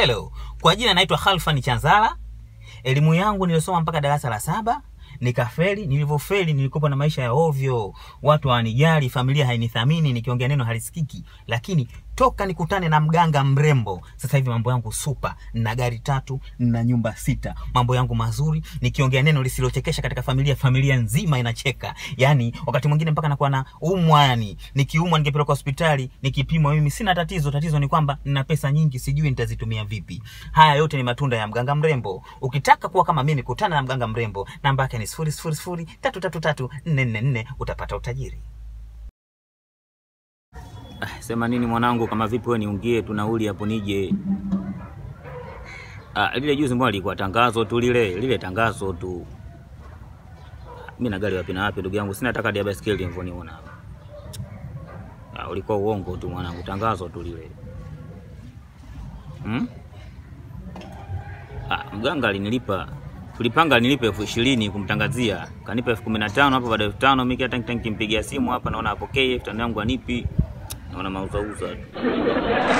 Hello, kwa jina naitwa ni Chanzala. Elimu yangu niliosoma mpaka darasa la saba nikafeli. Nilivyofeli nilikopa na maisha ya ovyo, watu hawanijali, familia hainithamini, nikiongea neno halisikiki. Lakini toka nikutane na mganga mrembo, sasa hivi mambo yangu super, na gari tatu na nyumba sita, mambo yangu mazuri. Nikiongea neno lisilochekesha katika familia, familia nzima inacheka. Yani wakati mwingine mpaka nakuwa na umwa, yani nikiumwa ningepelekwa hospitali, nikipimwa mimi sina tatizo. Tatizo ni kwamba nina pesa nyingi, sijui nitazitumia vipi. Haya yote ni matunda ya mganga mrembo. Ukitaka kuwa kama mimi, kutana na mganga mrembo, namba yake ni sifuri sifuri sifuri tatu tatu tatu nne nne nne utapata utajiri. Ah, sema nini mwanangu, kama vipi wewe niungie tu nauli hapo nije. Ah, lile juzi mbona lilikuwa tangazo tu lile lile tangazo tu. Ah, mimi na gari wapi na wapi ndugu yangu, sina hata kadi ya basikeli mvoniona hapa. Ah, ulikuwa uongo tu mwanangu, tangazo tu lile. Hmm? Ah, mganga alinilipa tulipanga nilipe elfu ishirini kumtangazia, kanipa elfu kumi na tano hapo. Baada ya elfu tano mi hata nikimpigia simu hapa, naona apokee, elfu tano yangu anipi, naona mauzauza tu